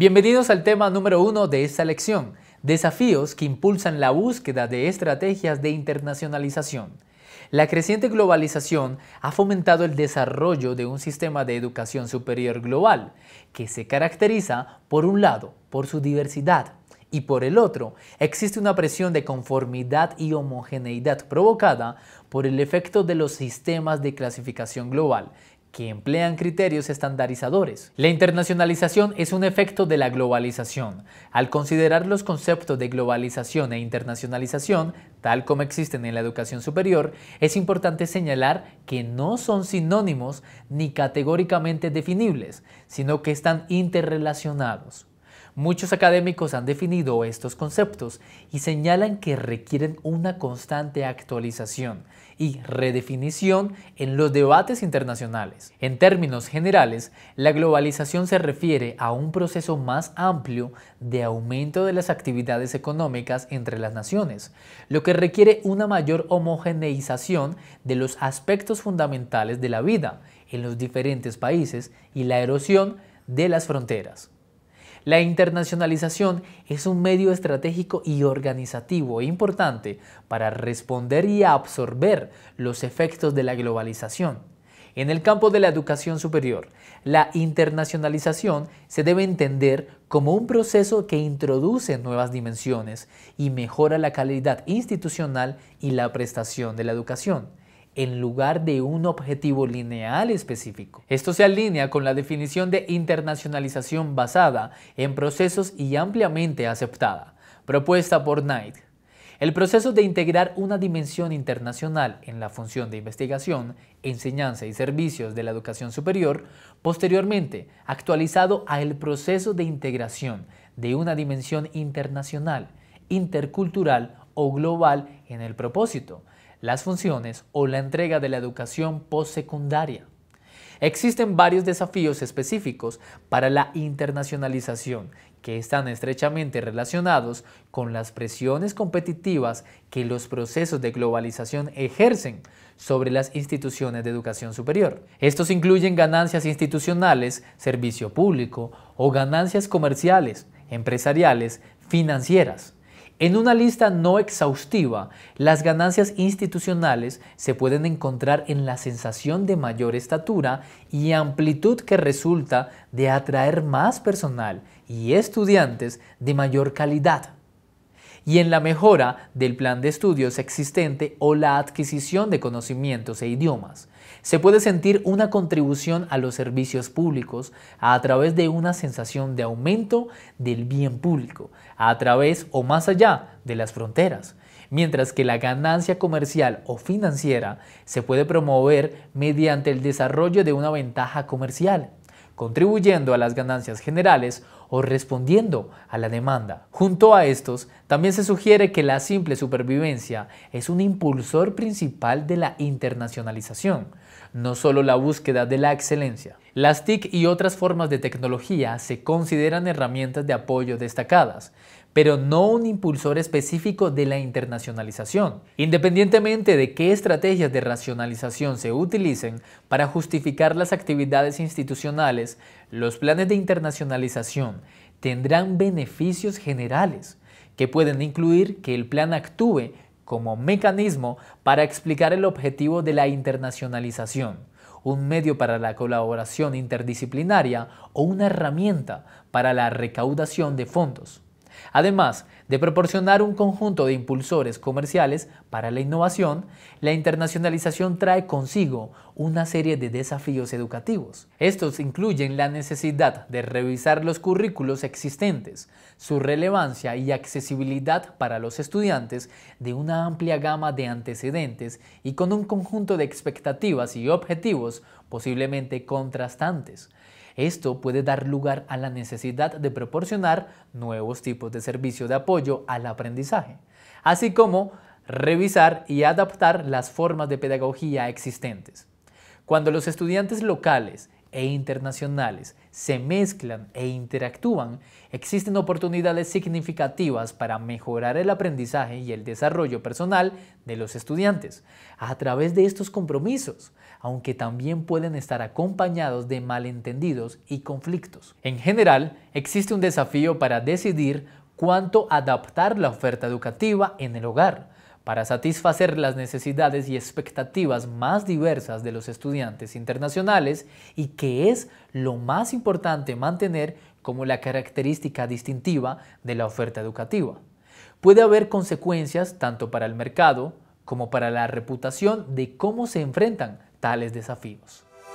Bienvenidos al tema número uno de esta lección, desafíos que impulsan la búsqueda de estrategias de internacionalización. La creciente globalización ha fomentado el desarrollo de un sistema de educación superior global, que se caracteriza, por un lado, por su diversidad, y por el otro, existe una presión de conformidad y homogeneidad provocada por el efecto de los sistemas de clasificación global, que emplean criterios estandarizadores. La internacionalización es un efecto de la globalización. Al considerar los conceptos de globalización e internacionalización, tal como existen en la educación superior, es importante señalar que no son sinónimos ni categóricamente definibles, sino que están interrelacionados. Muchos académicos han definido estos conceptos y señalan que requieren una constante actualización y redefinición en los debates internacionales. En términos generales, la globalización se refiere a un proceso más amplio de aumento de las actividades económicas entre las naciones, lo que requiere una mayor homogeneización de los aspectos fundamentales de la vida en los diferentes países y la erosión de las fronteras. La internacionalización es un medio estratégico y organizativo importante para responder y absorber los efectos de la globalización. En el campo de la educación superior, la internacionalización se debe entender como un proceso que introduce nuevas dimensiones y mejora la calidad institucional y la prestación de la educación en lugar de un objetivo lineal específico. Esto se alinea con la definición de internacionalización basada en procesos y ampliamente aceptada, propuesta por Knight. El proceso de integrar una dimensión internacional en la función de investigación, enseñanza y servicios de la educación superior, posteriormente actualizado a el proceso de integración de una dimensión internacional, intercultural o global en el propósito las funciones o la entrega de la educación postsecundaria. Existen varios desafíos específicos para la internacionalización que están estrechamente relacionados con las presiones competitivas que los procesos de globalización ejercen sobre las instituciones de educación superior. Estos incluyen ganancias institucionales, servicio público o ganancias comerciales, empresariales, financieras. En una lista no exhaustiva, las ganancias institucionales se pueden encontrar en la sensación de mayor estatura y amplitud que resulta de atraer más personal y estudiantes de mayor calidad y en la mejora del plan de estudios existente o la adquisición de conocimientos e idiomas. Se puede sentir una contribución a los servicios públicos a través de una sensación de aumento del bien público, a través o más allá de las fronteras, mientras que la ganancia comercial o financiera se puede promover mediante el desarrollo de una ventaja comercial contribuyendo a las ganancias generales o respondiendo a la demanda. Junto a estos, también se sugiere que la simple supervivencia es un impulsor principal de la internacionalización, no solo la búsqueda de la excelencia. Las TIC y otras formas de tecnología se consideran herramientas de apoyo destacadas, pero no un impulsor específico de la internacionalización. Independientemente de qué estrategias de racionalización se utilicen para justificar las actividades institucionales, los planes de internacionalización tendrán beneficios generales que pueden incluir que el plan actúe como mecanismo para explicar el objetivo de la internacionalización, un medio para la colaboración interdisciplinaria o una herramienta para la recaudación de fondos. Además de proporcionar un conjunto de impulsores comerciales para la innovación, la internacionalización trae consigo una serie de desafíos educativos. Estos incluyen la necesidad de revisar los currículos existentes, su relevancia y accesibilidad para los estudiantes de una amplia gama de antecedentes y con un conjunto de expectativas y objetivos posiblemente contrastantes esto puede dar lugar a la necesidad de proporcionar nuevos tipos de servicio de apoyo al aprendizaje, así como revisar y adaptar las formas de pedagogía existentes. Cuando los estudiantes locales e internacionales se mezclan e interactúan, existen oportunidades significativas para mejorar el aprendizaje y el desarrollo personal de los estudiantes a través de estos compromisos, aunque también pueden estar acompañados de malentendidos y conflictos. En general, existe un desafío para decidir cuánto adaptar la oferta educativa en el hogar para satisfacer las necesidades y expectativas más diversas de los estudiantes internacionales y que es lo más importante mantener como la característica distintiva de la oferta educativa. Puede haber consecuencias tanto para el mercado como para la reputación de cómo se enfrentan tales desafíos.